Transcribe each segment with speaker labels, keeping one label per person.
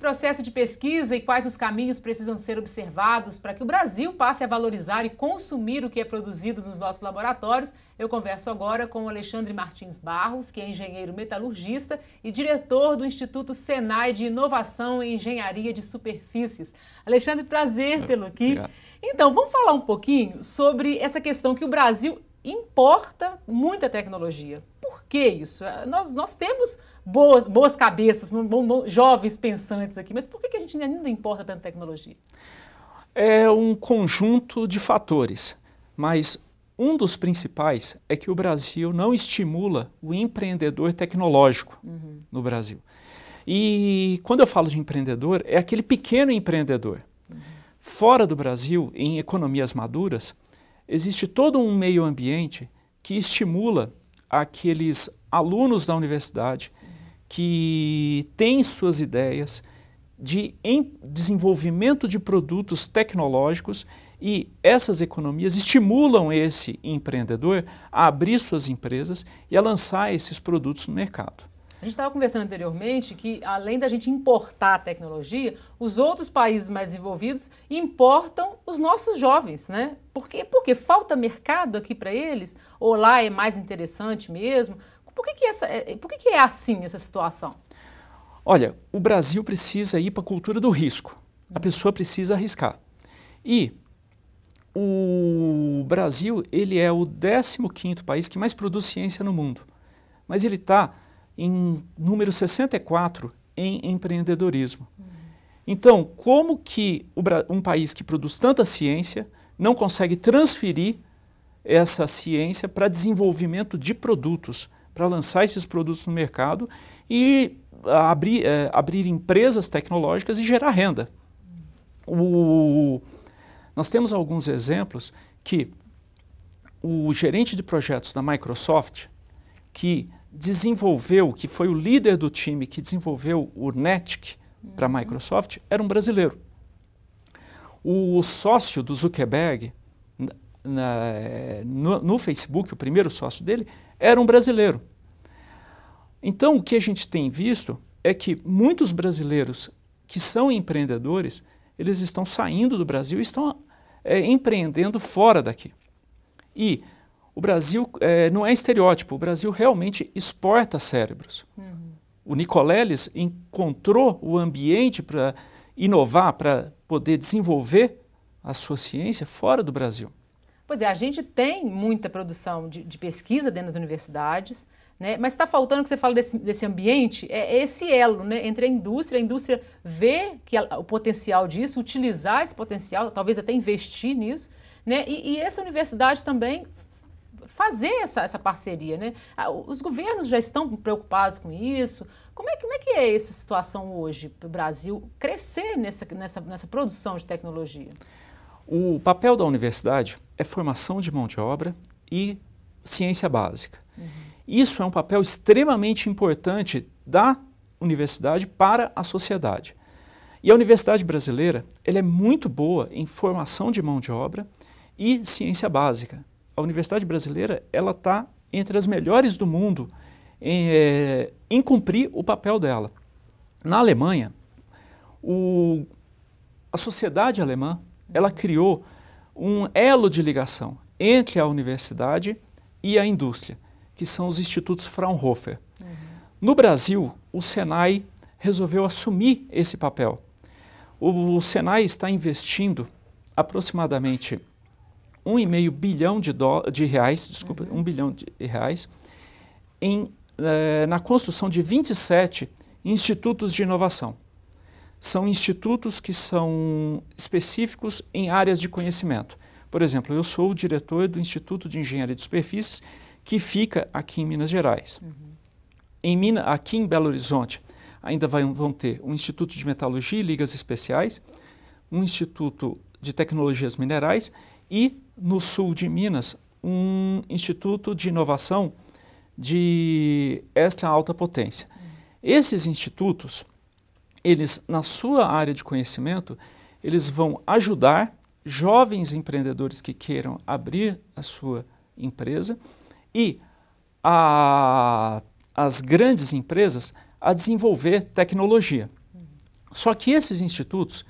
Speaker 1: processo de pesquisa e quais os caminhos precisam ser observados para que o Brasil passe a valorizar e consumir o que é produzido nos nossos laboratórios, eu converso agora com o Alexandre Martins Barros, que é engenheiro metalurgista e diretor do Instituto Senai de Inovação em Engenharia de Superfícies. Alexandre, prazer é, tê-lo aqui. Então, vamos falar um pouquinho sobre essa questão que o Brasil importa muita tecnologia. Por que isso? Nós, nós temos boas, boas cabeças, bom, bom, jovens pensantes aqui, mas por que, que a gente ainda importa tanto tecnologia?
Speaker 2: É um conjunto de fatores, mas um dos principais é que o Brasil não estimula o empreendedor tecnológico uhum. no Brasil. E quando eu falo de empreendedor, é aquele pequeno empreendedor. Uhum. Fora do Brasil, em economias maduras, existe todo um meio ambiente que estimula aqueles alunos da universidade que tem suas ideias de desenvolvimento de produtos tecnológicos e essas economias estimulam esse empreendedor a abrir suas empresas e a lançar esses produtos no mercado.
Speaker 1: A gente estava conversando anteriormente que, além da gente importar a tecnologia, os outros países mais desenvolvidos importam os nossos jovens, né? Por quê? Porque falta mercado aqui para eles? Ou lá é mais interessante mesmo? Por que, que, essa, é, é, por que, que é assim essa situação?
Speaker 2: Olha, o Brasil precisa ir para a cultura do risco. A uhum. pessoa precisa arriscar. E o Brasil ele é o 15º país que mais produz ciência no mundo, mas ele está em número 64 em empreendedorismo. Uhum. Então, como que um país que produz tanta ciência não consegue transferir essa ciência para desenvolvimento de produtos? para lançar esses produtos no mercado e ah, abrir, é, abrir empresas tecnológicas e gerar renda. O, nós temos alguns exemplos que o gerente de projetos da Microsoft, que desenvolveu, que foi o líder do time que desenvolveu o Netic para a uhum. Microsoft, era um brasileiro. O sócio do Zuckerberg na, eh, no, no, Facebook, o primeiro sócio dele, era um brasileiro. Então, o que a gente tem visto é que muitos brasileiros que são empreendedores, eles estão saindo do Brasil e estão é, empreendendo fora daqui. E o Brasil é, não é estereótipo, o Brasil realmente exporta cérebros. Uhum. O Nicoleles encontrou o ambiente para inovar, para poder desenvolver a sua ciência fora do Brasil.
Speaker 1: Pois é, a gente tem muita produção de, de pesquisa dentro das universidades, né? Mas está faltando que você fala desse, desse ambiente, é, esse elo né? entre a indústria, a indústria vê que a, o potencial disso, utilizar esse potencial, talvez até investir nisso, né? e, e essa universidade também fazer essa, essa parceria, né? Ah, os governos já estão preocupados com isso. Como é, como é que é essa situação hoje para o Brasil crescer nessa, nessa, nessa produção de tecnologia?
Speaker 2: O papel da universidade é formação de mão de obra e ciência básica. Uhum. Isso é um papel extremamente importante da universidade para a sociedade. E a universidade brasileira ela é muito boa em formação de mão de obra e ciência básica. A universidade brasileira ela está entre as melhores do mundo em, é, em cumprir o papel dela. Na Alemanha, o, a sociedade alemã ela criou um elo de ligação entre a universidade e a indústria que são os institutos Fraunhofer. Uhum. No Brasil, o Senai resolveu assumir esse papel. O, o Senai está investindo aproximadamente 1,5 bilhão de, do, de reais, desculpa, uhum. 1 bilhão de reais, em, eh, na construção de 27 institutos de inovação. São institutos que são específicos em áreas de conhecimento. Por exemplo, eu sou o diretor do Instituto de Engenharia de Superfícies, que fica aqui em Minas Gerais. Uhum. Em Minas, aqui em Belo Horizonte, ainda vai, vão ter um Instituto de Metalurgia e Ligas Especiais, um Instituto de Tecnologias Minerais e, no sul de Minas, um Instituto de Inovação de Extra Alta Potência. Uhum. Esses institutos, eles, na sua área de conhecimento, eles vão ajudar jovens empreendedores que queiram abrir a sua empresa e a, as grandes empresas a desenvolver tecnologia. Só que esses institutos,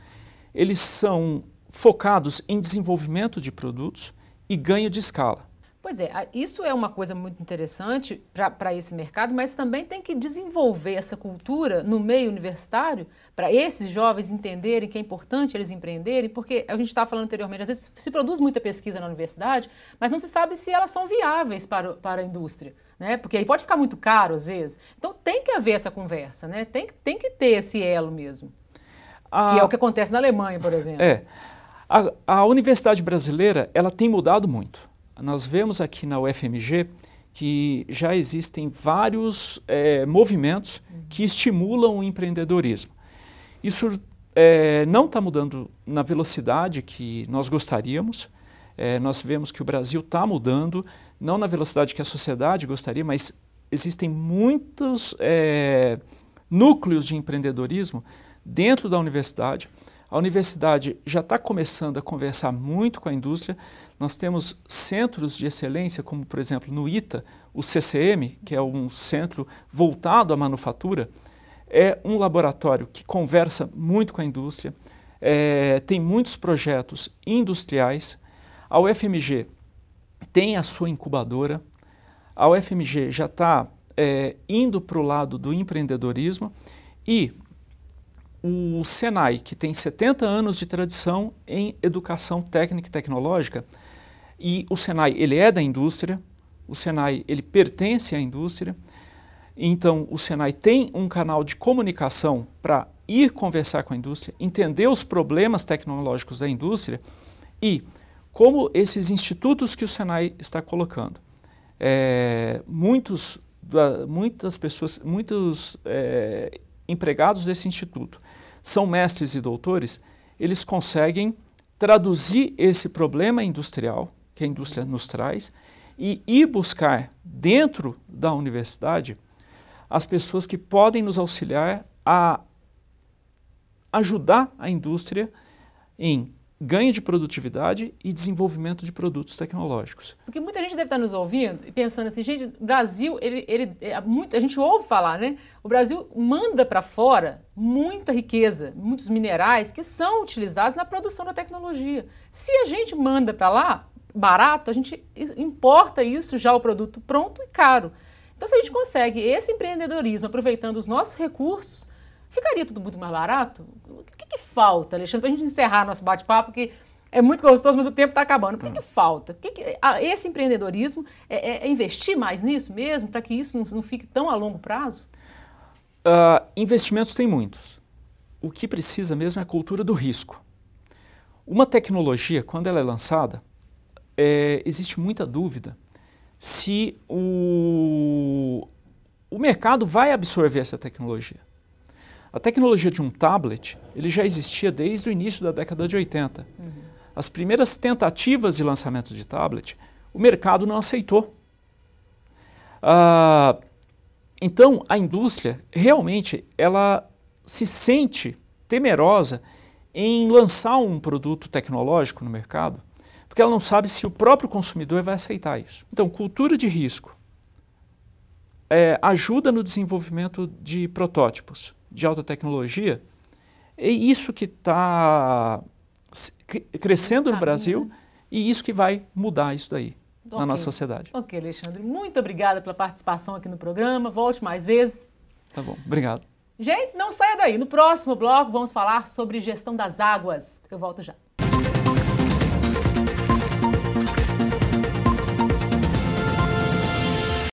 Speaker 2: eles são focados em desenvolvimento de produtos e ganho de escala.
Speaker 1: Pois é, isso é uma coisa muito interessante para esse mercado, mas também tem que desenvolver essa cultura no meio universitário para esses jovens entenderem que é importante eles empreenderem, porque a gente estava falando anteriormente, às vezes se produz muita pesquisa na universidade, mas não se sabe se elas são viáveis para, para a indústria. Né? Porque aí pode ficar muito caro às vezes. Então tem que haver essa conversa, né? tem, tem que ter esse elo mesmo. Que é o que acontece na Alemanha, por exemplo. É.
Speaker 2: A, a universidade brasileira ela tem mudado muito. Nós vemos aqui na UFMG que já existem vários é, movimentos uhum. que estimulam o empreendedorismo. Isso é, não está mudando na velocidade que nós gostaríamos. É, nós vemos que o Brasil está mudando, não na velocidade que a sociedade gostaria, mas existem muitos núcleos de empreendedorismo dentro da universidade. A universidade já está começando a conversar muito com a indústria. Nós temos centros de excelência, como por exemplo no ITA, o CCM, que é um centro voltado à manufatura, é um laboratório que conversa muito com a indústria, é, tem muitos projetos industriais. A UFMG tem a sua incubadora, a UFMG já está é, indo para o lado do empreendedorismo e o Senai, que tem 70 anos de tradição em educação técnica e tecnológica, e o Senai ele é da indústria, o Senai ele pertence à indústria, então o Senai tem um canal de comunicação para ir conversar com a indústria, entender os problemas tecnológicos da indústria e como esses institutos que o Senai está colocando. É, muitos, da, muitas pessoas, muitos é, empregados desse instituto, são mestres e doutores, eles conseguem traduzir esse problema industrial que a indústria nos traz e ir buscar dentro da universidade as pessoas que podem nos auxiliar a ajudar a indústria em ganho de produtividade e desenvolvimento de produtos tecnológicos.
Speaker 1: Porque muita gente deve estar nos ouvindo e pensando assim, gente, Brasil, ele, ele, é a gente ouve falar, né? O Brasil manda para fora muita riqueza, muitos minerais que são utilizados na produção da tecnologia. Se a gente manda para lá barato, a gente importa isso já o produto pronto e caro. Então, se a gente consegue esse empreendedorismo aproveitando os nossos recursos, Ficaria tudo muito mais barato? O que, que falta, Alexandre, para a gente encerrar nosso bate-papo, que é muito gostoso, mas o tempo está acabando. O que, que ah. falta? O que que, ah, esse empreendedorismo é, é, é, investir mais nisso mesmo, para que isso não, não, fique tão a longo prazo?
Speaker 2: Uh, investimentos tem muitos. O que precisa mesmo é a cultura do risco. Uma tecnologia, quando ela é lançada, é, existe muita dúvida se o, o mercado vai absorver essa tecnologia. A tecnologia de um tablet ele já existia desde o início da década de 80. Uhum. As primeiras tentativas de lançamento de tablet, o mercado não aceitou. Ah, então, a indústria realmente ela se sente temerosa em lançar um produto tecnológico no mercado, porque ela não sabe se o próprio consumidor vai aceitar isso. Então, cultura de risco é, ajuda no desenvolvimento de protótipos de alta tecnologia, é isso que está crescendo no Brasil né? e isso que vai mudar isso daí
Speaker 1: okay. na nossa sociedade. Ok, Alexandre. Muito obrigada pela participação aqui no programa. Volte mais vezes.
Speaker 2: Tá bom, obrigado.
Speaker 1: Gente, não saia daí. No próximo bloco vamos falar sobre gestão das águas. Eu volto já.